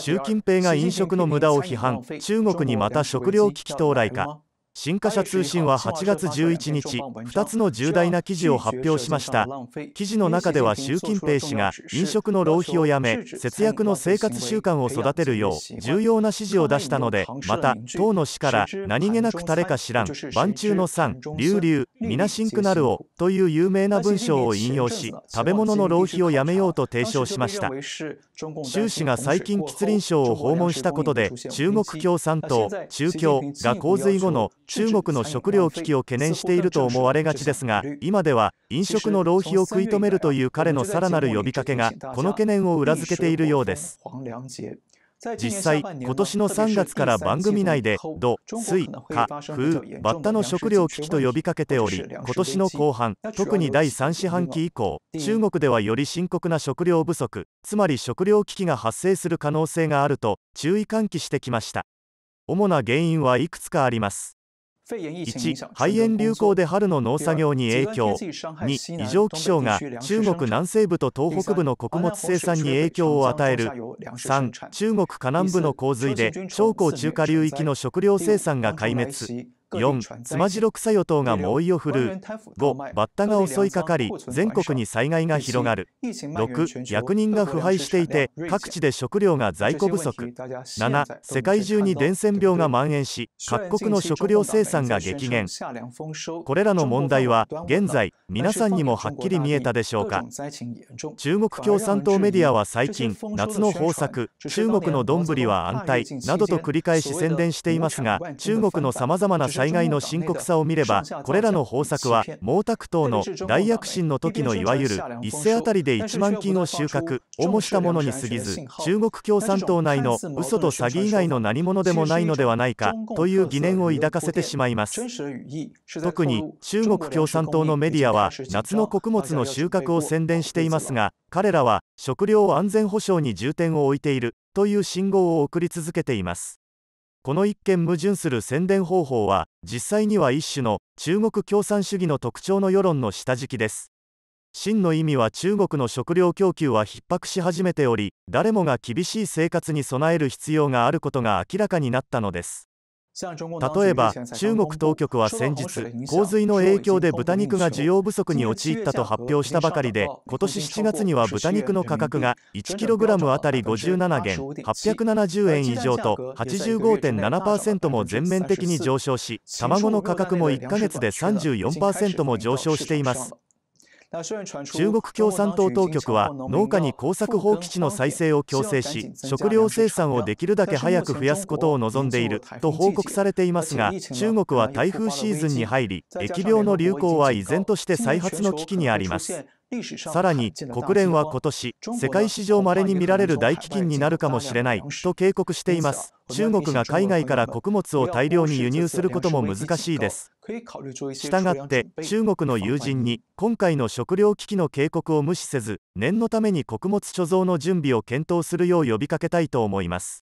習近平が飲食の無駄を批判中国にまた食糧危機到来か新華社通信は8月11日、2つの重大な記事を発表しました。記事の中では習近平氏が飲食の浪費をやめ、節約の生活習慣を育てるよう重要な指示を出したので、また、党の氏から何気なく誰か知らん、晩中の三、流流、皆シンクなるをという有名な文章を引用し、食べ物の浪費をやめようと提唱しました。習氏が最近吉林省を訪問したことで、中国共産党、中共が洪水後の中国の食糧危機を懸念していると思われがちですが今では飲食の浪費を食い止めるという彼のさらなる呼びかけがこの懸念を裏付けているようです実際今年の3月から番組内で土水火風バッタの食糧危機と呼びかけており今年の後半特に第3四半期以降中国ではより深刻な食糧不足つまり食糧危機が発生する可能性があると注意喚起してきました主な原因はいくつかあります1、肺炎流行で春の農作業に影響、2、異常気象が中国南西部と東北部の穀物生産に影響を与える、3、中国河南部の洪水で長江中華流域の食料生産が壊滅。4つまじろくさ与党が猛威を振るう5バッタが襲いかかり全国に災害が広がる6役人が腐敗していて各地で食料が在庫不足7世界中に伝染病が蔓延し各国の食料生産が激減これらの問題は現在皆さんにもはっきり見えたでしょうか中国共産党メディアは最近夏の豊作中国のどんぶりは安泰などと繰り返し宣伝していますが中国のさまざまな災害の深刻さを見ればこれらの方策は毛沢東の大躍進の時のいわゆる一世あたりで1万金を収穫を模したものに過ぎず中国共産党内の嘘と詐欺以外の何者でもないのではないかという疑念を抱かせてしまいます特に中国共産党のメディアは夏の穀物の収穫を宣伝していますが彼らは食料安全保障に重点を置いているという信号を送り続けていますこの一見矛盾する宣伝方法は実際には一種の中国共産主義の特徴の世論の下敷きです真の意味は中国の食料供給は逼迫し始めており誰もが厳しい生活に備える必要があることが明らかになったのです例えば中国当局は先日洪水の影響で豚肉が需要不足に陥ったと発表したばかりで今年7月には豚肉の価格が 1kg あたり57元870円以上と85.7%も全面的に上昇し卵の価格も1ヶ月で34%も上昇しています中国共産党当局は農家に耕作放棄地の再生を強制し食料生産をできるだけ早く増やすことを望んでいると報告されていますが中国は台風シーズンに入り疫病の流行は依然として再発の危機にありますさらに国連は今年世界史上まれに見られる大飢饉になるかもしれないと警告しています中国が海外から穀物を大量に輸入することも難しいですしたがって中国の友人に今回の食糧危機の警告を無視せず念のために穀物貯蔵の準備を検討するよう呼びかけたいと思います